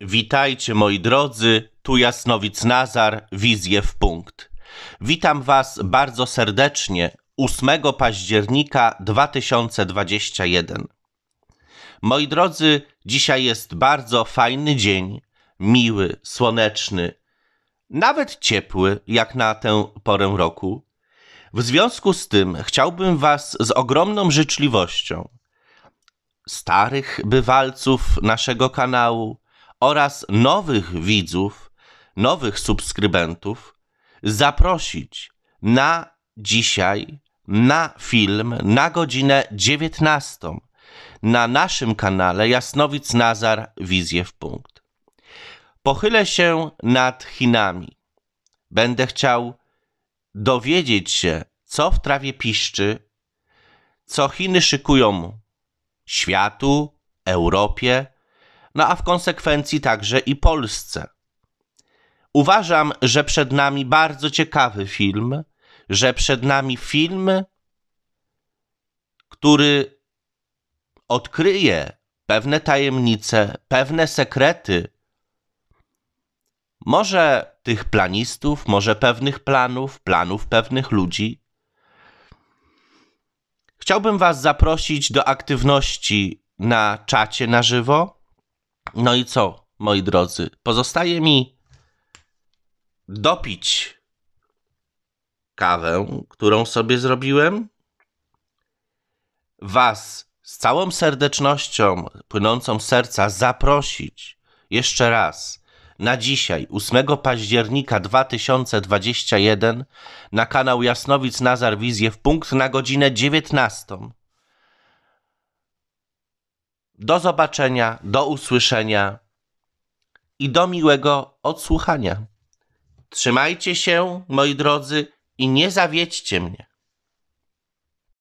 Witajcie moi drodzy, tu Jasnowic Nazar, wizje w punkt. Witam Was bardzo serdecznie 8 października 2021. Moi drodzy, dzisiaj jest bardzo fajny dzień, miły, słoneczny, nawet ciepły jak na tę porę roku. W związku z tym chciałbym Was z ogromną życzliwością starych bywalców naszego kanału, oraz nowych widzów, nowych subskrybentów zaprosić na dzisiaj, na film, na godzinę 19 na naszym kanale Jasnowic Nazar Wizje w Punkt. Pochylę się nad Chinami. Będę chciał dowiedzieć się, co w trawie piszczy, co Chiny szykują światu, Europie, no a w konsekwencji także i Polsce. Uważam, że przed nami bardzo ciekawy film, że przed nami film, który odkryje pewne tajemnice, pewne sekrety. Może tych planistów, może pewnych planów, planów pewnych ludzi. Chciałbym Was zaprosić do aktywności na czacie na żywo. No i co, moi drodzy? Pozostaje mi dopić kawę, którą sobie zrobiłem. Was z całą serdecznością płynącą z serca zaprosić jeszcze raz na dzisiaj, 8 października 2021, na kanał Jasnowic Nazar Wizję w punkt na godzinę 19 do zobaczenia, do usłyszenia i do miłego odsłuchania. Trzymajcie się, moi drodzy, i nie zawiedźcie mnie.